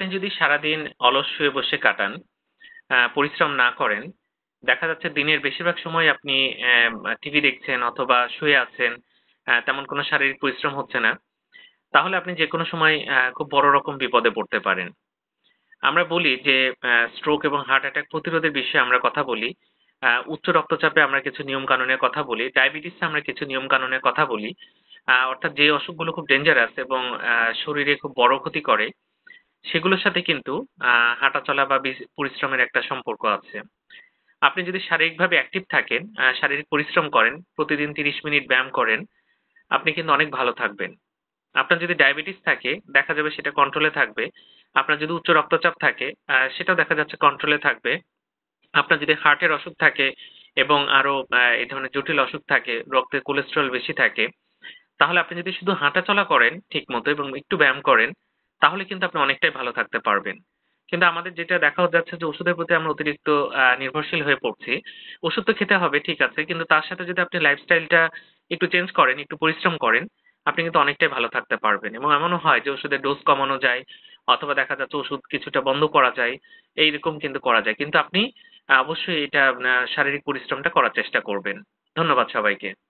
আপনি যদি সারাদিন অলস হয়ে বসে কাটান পরিশ্রম না করেন দেখা যাচ্ছে দিনের বেশিরভাগ সময় আপনি টিভি দেখছেন অথবা শুয়ে আছেন তেমন কোনো শারীরিক পরিশ্রম হচ্ছে না তাহলে আপনি যে কোনো সময় খুব বড় রকম বিপদে পড়তে পারেন আমরা বলি যে স্ট্রোক এবং হার্ট অ্যাটাক প্রতিরোধের বিষয়ে আমরা কথা বলি উচ্চ রক্তচাপে আমরা কিছু নিয়ম কানুনের কথা বলি ডায়াবেটিসে আমরা কিছু নিয়ম কানুনের কথা বলি অর্থাৎ যে অসুখগুলো খুব ডেঞ্জারাস এবং শরীরে খুব বড় ক্ষতি করে সেগুলোর সাথে কিন্তু আহ চলা বা পরিশ্রমের একটা সম্পর্ক আছে আপনি যদি শারীরিকভাবে অ্যাক্টিভ থাকেন আহ শারীরিক পরিশ্রম করেন প্রতিদিন তিরিশ মিনিট ব্যায়াম করেন আপনি কিন্তু অনেক ভালো থাকবেন আপনার যদি ডায়াবেটিস থাকে দেখা যাবে সেটা কন্ট্রোলে থাকবে আপনার যদি উচ্চ রক্তচাপ থাকে আহ সেটাও দেখা যাচ্ছে কন্ট্রোলে থাকবে আপনার যদি হার্টের অসুখ থাকে এবং আরো আহ এই ধরনের জটিল অসুখ থাকে রক্তে কোলেস্ট্রল বেশি থাকে তাহলে আপনি যদি শুধু হাঁটাচলা করেন ঠিক মতো এবং একটু ব্যায়াম করেন তাহলে কিন্তু আপনি অনেকটাই ভালো থাকতে পারবেন কিন্তু আমাদের যেটা দেখা যাচ্ছে যে ওষুধের প্রতি আমরা অতিরিক্ত নির্ভরশীল হয়ে পড়ছি ওষুধ তো খেতে হবে ঠিক আছে কিন্তু তার সাথে যদি আপনি লাইফস্টাইলটা একটু চেঞ্জ করেন একটু পরিশ্রম করেন আপনি কিন্তু অনেকটাই ভালো থাকতে পারবেন এবং এমনও হয় যে ওষুধের ডোজ কমানো যায় অথবা দেখা যাচ্ছে ওষুধ কিছুটা বন্ধ করা যায় এইরকম কিন্তু করা যায় কিন্তু আপনি অবশ্যই এটা শারীরিক পরিশ্রমটা করার চেষ্টা করবেন ধন্যবাদ সবাইকে